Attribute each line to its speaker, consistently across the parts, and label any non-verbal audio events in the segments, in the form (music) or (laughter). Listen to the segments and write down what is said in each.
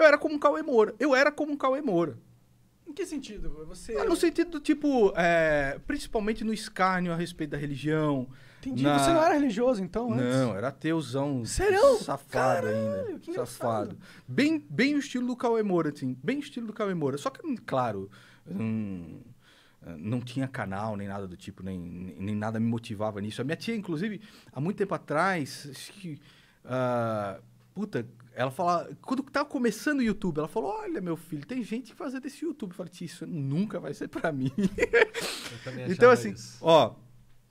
Speaker 1: Eu era como um Cauê Moura. Eu era como um Cauê Moura.
Speaker 2: Em que sentido? Você... Ah, no
Speaker 1: sentido, tipo, é, principalmente no escárnio a respeito da religião. Entendi. Na... Você não era religioso, então, antes? Não, era ateuzão. Serão? Safado Caralho, ainda. Que safado. Bem, bem o estilo do Cauê Moura, assim. Bem o estilo do Cauê Moura. Só que, claro, hum, não tinha canal, nem nada do tipo, nem, nem nada me motivava nisso. A minha tia, inclusive, há muito tempo atrás, acho que... Uh, puta, ela fala, quando tava tá começando o YouTube, ela falou: Olha, meu filho, tem gente fazendo esse YouTube. Eu falei: Isso nunca vai ser para mim.
Speaker 2: então, assim, isso.
Speaker 1: ó.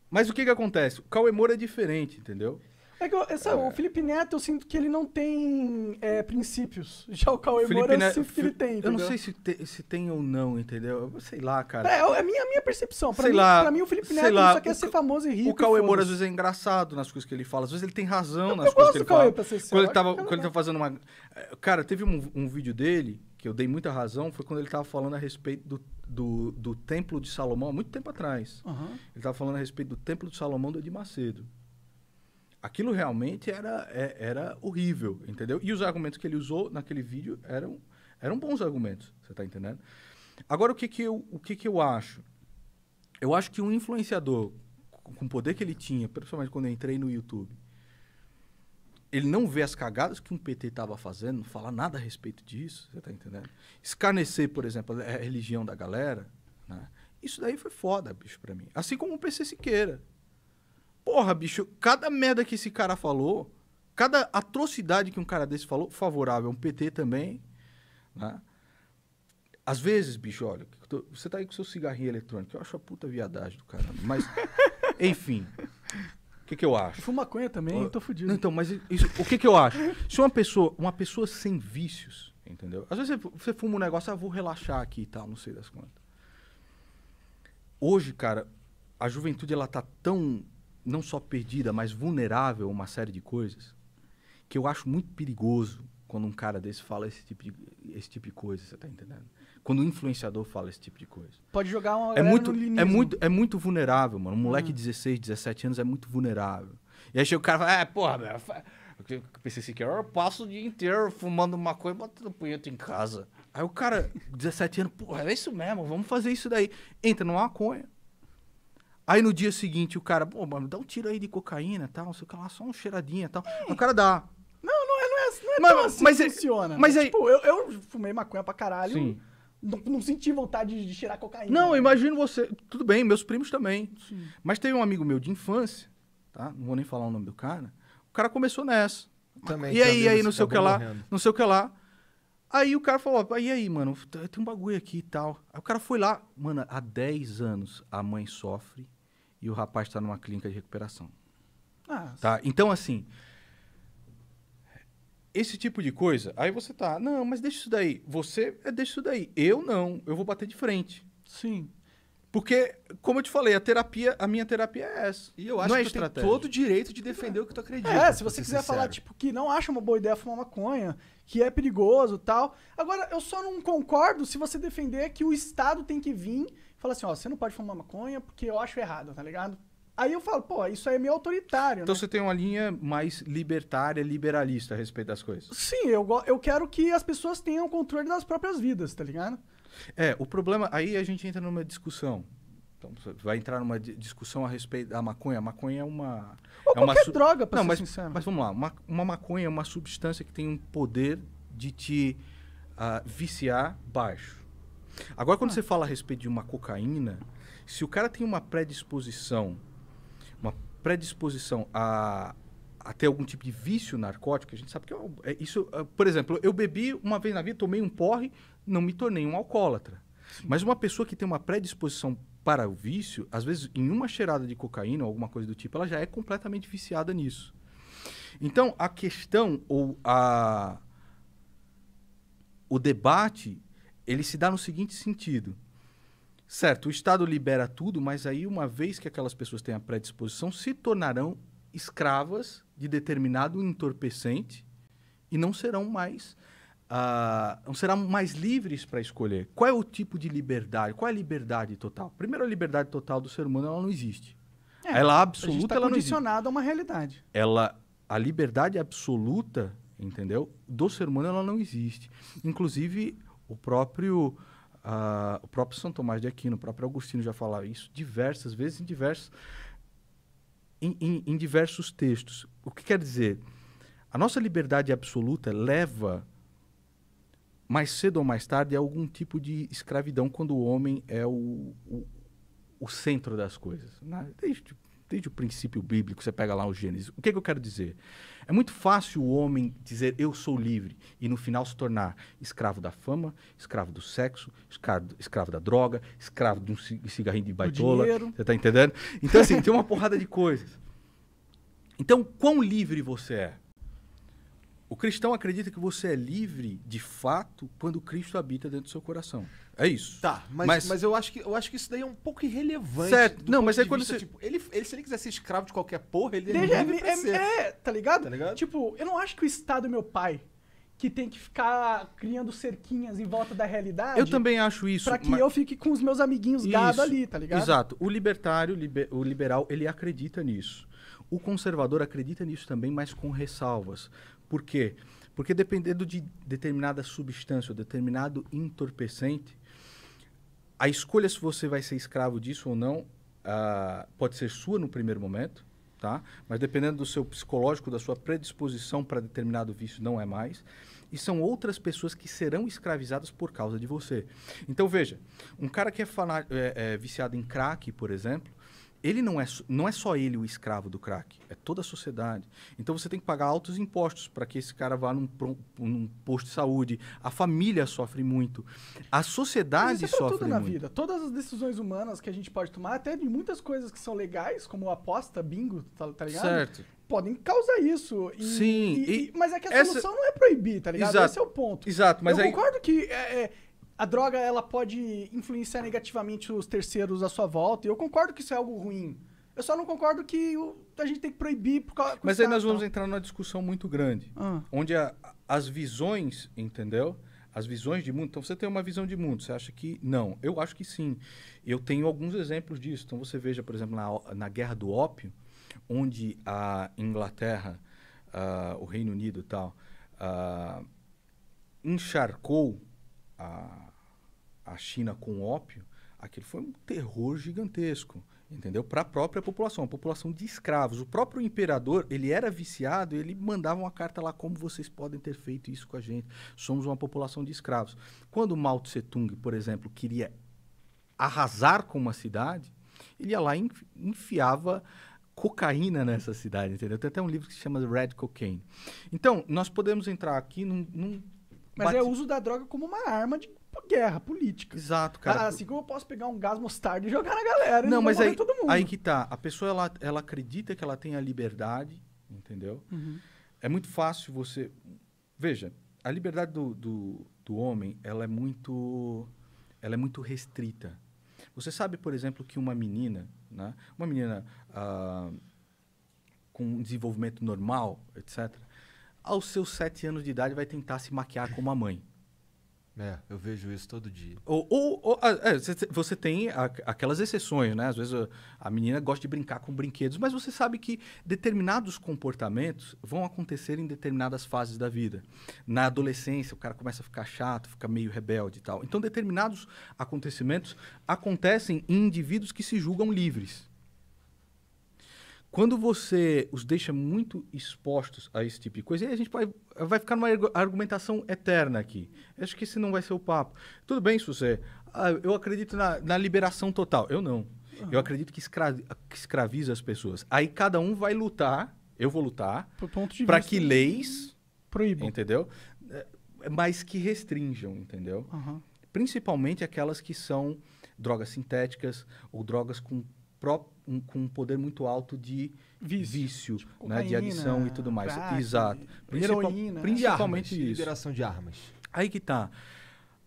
Speaker 1: Mas o que que acontece? O Cauê é diferente, entendeu?
Speaker 2: É que eu, essa, é, o é. Felipe Neto, eu sinto que ele não tem é, princípios. (laughs) Já o Cauê Felipe Moura, eu sinto que ele tem. Eu não sei se,
Speaker 1: te- se tem ou não, entendeu? Sei lá, cara. É, é
Speaker 2: a minha, minha percepção. Pra, Sei mim, lá, pra mim, o Felipe sei Neto lá, só quer o ser famoso e rico. O Cauê e Moura, às vezes, é
Speaker 1: engraçado nas coisas que ele fala. Às vezes, ele tem razão nas eu coisas que ele do Cauê, fala. pra ser Quando ele, tava, quando ele tava tá fazendo uma... Eh, cara, teve um, um vídeo dele, que eu dei muita razão, foi quando ele tava falando a respeito do, do, do Templo de Salomão, há muito tempo atrás. Ele tava falando a respeito do Templo de Salomão do Edir Macedo aquilo realmente era, é, era horrível, entendeu? E os argumentos que ele usou naquele vídeo eram, eram bons argumentos, você está entendendo? Agora, o que que eu, o que que eu acho? Eu acho que um influenciador, com o poder que ele tinha, principalmente quando eu entrei no YouTube, ele não vê as cagadas que um PT estava fazendo, não fala nada a respeito disso, você está entendendo? Escarnecer, por exemplo, a religião da galera, né? Isso daí foi foda, bicho, para mim. Assim como o PC Siqueira, Porra, bicho, cada merda que esse cara falou, cada atrocidade que um cara desse falou, favorável um PT também, né? Às vezes, bicho, olha, você tá aí com seu cigarrinho eletrônico, eu acho a puta viadagem do cara Mas, (laughs) enfim, o que que eu acho? fuma maconha também, eu, tô fudido. Não, então, mas isso, o que que eu acho? Se uma pessoa, uma pessoa sem vícios, entendeu? Às vezes você, você fuma um negócio, ah, vou relaxar aqui e tal, não sei das quantas. Hoje, cara, a juventude, ela tá tão não só perdida, mas vulnerável a uma série de coisas, que eu acho muito perigoso quando um cara desse fala esse tipo de, esse tipo de coisa, você tá entendendo? Quando um influenciador fala esse tipo de coisa. Pode jogar uma é muito, é muito É muito vulnerável, mano. Um moleque de 16, 17 anos é muito vulnerável. E aí chega o cara e fala, é, porra, meu, eu pensei assim, que eu passo o dia inteiro fumando maconha e batendo punheta em casa. Aí o cara, 17 anos, porra, é isso mesmo, vamos fazer isso daí. Entra numa maconha, Aí no dia seguinte o cara, pô, mano, dá um tiro aí de cocaína tal, não sei o que lá, só um cheiradinha tal. É. O cara dá.
Speaker 2: Não, não é, não é, não é mas, tão assim mas que é, funciona. Mas né? aí... É tipo, eu, eu fumei maconha pra caralho. Sim. Não, não, senti vontade de cheirar cocaína. Não,
Speaker 1: né? imagino você. Tudo bem, meus primos também. Sim. Mas teve um amigo meu de infância, tá? Não vou nem falar o nome do cara. O cara começou nessa. Também, e aí, aí, não sei o que morrendo. lá, não sei o que lá. Aí o cara falou, e aí, mano, tem um bagulho aqui e tal. Aí o cara foi lá, mano, há 10 anos a mãe sofre e o rapaz está numa clínica de recuperação. Ah, Tá? Então, assim, esse tipo de coisa, aí você tá, não, mas deixa isso daí. Você é deixa isso daí. Eu não, eu vou bater de frente. Sim. Porque, como eu te falei, a terapia, a minha terapia é essa. E eu acho não é que é tu tem todo o direito de defender é. o que tu acredita. É, se você quiser sincero. falar, tipo,
Speaker 2: que não acha uma boa ideia fumar maconha, que é perigoso tal. Agora, eu só não concordo se você defender que o Estado tem que vir fala assim, ó, você não pode fumar maconha porque eu acho errado, tá ligado? Aí eu falo, pô, isso aí é meio autoritário.
Speaker 1: Então né? você tem uma linha mais libertária, liberalista a respeito das coisas.
Speaker 2: Sim, eu, eu quero que as pessoas tenham controle das próprias vidas, tá ligado?
Speaker 1: É, o problema. Aí a gente entra numa discussão. Então, vai entrar numa discussão a respeito da maconha. A maconha é uma.
Speaker 2: Ou é uma droga, pra Não, mas, sincero.
Speaker 1: Mas vamos lá. Uma, uma, maconha é uma substância que tem um poder de te uh, viciar baixo. Agora, quando ah. você fala a respeito de uma cocaína, se o cara tem uma predisposição, uma predisposição a, a ter algum tipo de vício narcótico, a gente sabe que é, é isso. É, por exemplo, eu bebi uma vez na vida, tomei um porre, não me tornei um alcoólatra. Mas uma pessoa que tem uma predisposição para o vício, às vezes em uma cheirada de cocaína ou alguma coisa do tipo, ela já é completamente viciada nisso. Então, a questão ou a o debate ele se dá no seguinte sentido. Certo, o Estado libera tudo, mas aí, uma vez que aquelas pessoas têm a predisposição, se tornarão escravas de determinado entorpecente e não serão mais uh, não serão mais livres para escolher. Qual é o tipo de liberdade? Qual é a liberdade total? Primeiro, a liberdade total do ser humano ela não existe.
Speaker 2: É, ela é absoluta, tá ela condicionada a uma realidade.
Speaker 1: Ela, a liberdade absoluta, entendeu? Do ser humano ela não existe. Inclusive o próprio, uh, o próprio São Tomás de Aquino, o próprio Agostinho já falava isso diversas vezes em diversos, em, em, em diversos textos. O que quer dizer? A nossa liberdade absoluta leva, mais cedo ou mais tarde, a algum tipo de escravidão quando o homem é o, o, o centro das coisas. Né? Desde, tipo, desde o princípio bíblico, você pega lá o Gênesis. O que, é que eu quero dizer? É muito fácil o homem dizer eu sou livre e no final se tornar escravo da fama, escravo do sexo, escravo, escravo da droga, escravo de um cigarrinho de baitola. Você está entendendo? Então, assim, tem uma porrada de coisas. Então, quão livre você é? O cristão acredita que você é livre de fato quando Cristo habita dentro do seu coração. É isso. Tá, mas, mas, mas eu, acho que, eu acho que
Speaker 2: isso daí é um pouco irrelevante. Certo. Não, mas é quando vista, você. Tipo, ele, ele, se ele quiser ser escravo de qualquer porra, ele, é ele é, é, ser. é, tá ligado? tá ligado? Tipo, eu não acho que o Estado é meu pai que tem que ficar criando cerquinhas em volta da realidade. Eu também acho isso. Para que mas... eu fique com os meus amiguinhos gado isso, ali, tá ligado? Exato.
Speaker 1: O libertário, liber... o liberal, ele acredita nisso. O conservador acredita nisso também, mas com ressalvas. Por quê? Porque dependendo de determinada substância ou determinado entorpecente, a escolha se você vai ser escravo disso ou não uh, pode ser sua no primeiro momento, tá? Mas dependendo do seu psicológico, da sua predisposição para determinado vício, não é mais. E são outras pessoas que serão escravizadas por causa de você. Então veja, um cara que é, é, é viciado em crack, por exemplo, ele não é, não é só ele o escravo do crack, é toda a sociedade. Então você tem que pagar altos impostos para que esse cara vá num, num, posto de saúde. A família sofre muito. A sociedade isso é sofre tudo muito. na vida.
Speaker 2: Todas as decisões humanas que a gente pode tomar, até de muitas coisas que são legais, como aposta, bingo, tá, tá ligado? Certo podem causar isso. E, Sim. E, e, mas é que a essa... solução não é proibir, tá ligado? Exato. Esse é o ponto.
Speaker 1: Exato, mas Eu aí...
Speaker 2: concordo que é, é, a droga ela pode influenciar negativamente os terceiros à sua volta. E eu concordo que isso é algo ruim. Eu só não concordo que o, a gente tem que proibir. Por causa, Mas aí nós vamos então.
Speaker 1: entrar numa discussão muito grande, ah. onde a, as visões, entendeu? As visões de mundo. Então você tem uma visão de mundo. Você acha que não? Eu acho que sim. Eu tenho alguns exemplos disso. Então você veja, por exemplo, na, na guerra do ópio, onde a Inglaterra, uh, o Reino Unido, e tal, uh, encharcou a, a China com ópio, aquilo foi um terror gigantesco, entendeu? Para a própria população, a população de escravos. O próprio imperador, ele era viciado, ele mandava uma carta lá como vocês podem ter feito isso com a gente. Somos uma população de escravos. Quando Mao Tse Tung, por exemplo, queria arrasar com uma cidade, ele ia lá e enfiava cocaína nessa cidade, entendeu? Tem até um livro que se chama Red Cocaine. Então, nós podemos entrar aqui num, num mas bate... é uso
Speaker 2: da droga como uma arma de guerra política.
Speaker 1: Exato, cara. Ah, assim
Speaker 2: como eu posso pegar um gás mostarda e jogar na galera. Não, mas aí, aí que
Speaker 1: tá. A pessoa ela, ela acredita que ela tem a liberdade, entendeu? Uhum. É muito fácil você. Veja, a liberdade do, do, do homem ela é muito ela é muito restrita. Você sabe, por exemplo, que uma menina, né, uma menina ah, com um desenvolvimento normal, etc., aos seus sete anos de idade vai tentar se maquiar como a mãe. É, eu vejo isso todo dia. Ou, ou, ou ah, é, você tem aquelas exceções, né? Às vezes a, ah, a, menina gosta de brincar com brinquedos, mas você sabe que determinados comportamentos vão acontecer em determinadas fases da vida. Na adolescência, o cara começa a ficar chato, fica meio rebelde e tal. Então, determinados acontecimentos acontecem em indivíduos que se julgam livres quando você os deixa muito expostos a esse tipo de coisa, aí a gente vai, vai ficar numa argumentação eterna aqui. Acho que esse não vai ser o papo. Tudo bem, se você. Ah, eu acredito na, na, liberação total. Eu não. Uhum. Eu acredito que, escra, que escraviza as pessoas. Aí cada um vai lutar, eu vou lutar,
Speaker 2: para que leis.
Speaker 1: Proíbam. Entendeu? É, é Mas que restringam, entendeu? Uhum. Principalmente aquelas que são drogas sintéticas ou drogas com pró, um, com um poder muito alto de vício, vício tipo, né? de adição e tudo mais. Exato. Principal, heroína, né? principalmente isso. liberação de armas. Aí que tá.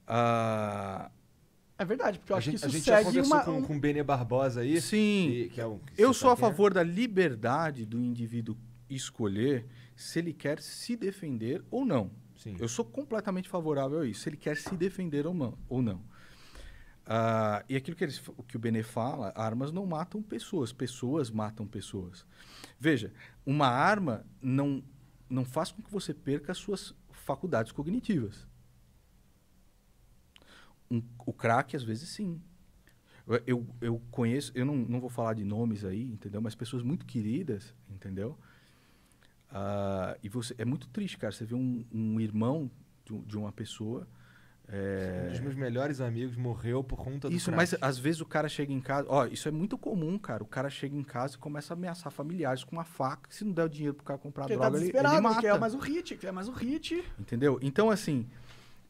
Speaker 1: Ah,
Speaker 2: é verdade, porque eu a acho gente, que isso a gente já conversou uma,
Speaker 1: com, o Benê Barbosa aí. Sim. Que, que é um, que eu sou tá a é. favor da liberdade do indivíduo escolher se ele quer se defender ou não. Sim. Eu sou completamente favorável a isso, se ele quer se defender Ou não. Uh, e aquilo que, eles, que o Benê fala, armas não matam pessoas, pessoas matam pessoas. Veja, uma arma não, não faz com que você perca as suas faculdades cognitivas. Um, o crack, às vezes, sim. Eu, eu conheço, eu não, não vou falar de nomes aí, entendeu? Mas pessoas muito queridas, entendeu? Uh, e você, é muito triste, cara, você vê um, um irmão de, de uma pessoa é... Um dos meus melhores amigos morreu por conta do Isso, crack. mas às vezes o cara chega em casa. Ó, isso é muito comum, cara. O cara chega em casa e começa a ameaçar familiares com uma faca. Se não der o dinheiro pro cara comprar porque tá droga, tá ele, ele mata. Quer é mais
Speaker 2: um hit, quer é mais um hit.
Speaker 1: Entendeu? Então, assim,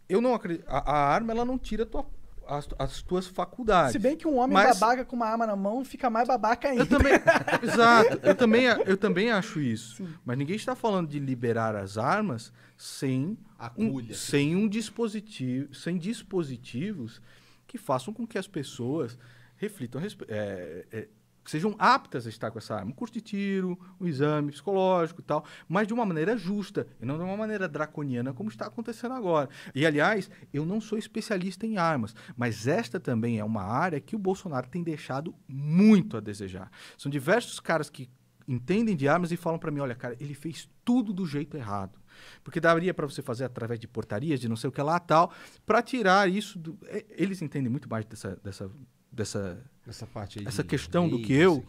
Speaker 1: eu não acredito. A, a arma, ela não tira a tua as, as tuas faculdades. Se bem que um homem Mas...
Speaker 2: babaca com uma arma na mão fica mais babaca ainda. Eu também, (laughs)
Speaker 1: exato, eu também, eu também acho isso. Sim. Mas ninguém está falando de liberar as armas sem, um, sem um dispositivo, sem dispositivos que façam com que as pessoas reflitam é, é, que sejam aptas a estar com essa arma. Um curso de tiro, um exame psicológico e tal, mas de uma maneira justa, e não de uma maneira draconiana como está acontecendo agora. E, aliás, eu não sou especialista em armas, mas esta também é uma área que o Bolsonaro tem deixado muito a desejar. São diversos caras que entendem de armas e falam para mim, olha, cara, ele fez tudo do jeito errado. Porque daria para você fazer através de portarias, de não sei o que lá tal, para tirar isso. Do... Eles entendem muito mais dessa, dessa dessa essa parte aí essa questão do que eu,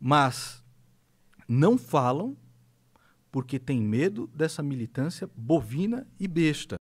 Speaker 1: mas não falam porque tem medo dessa militância bovina e besta.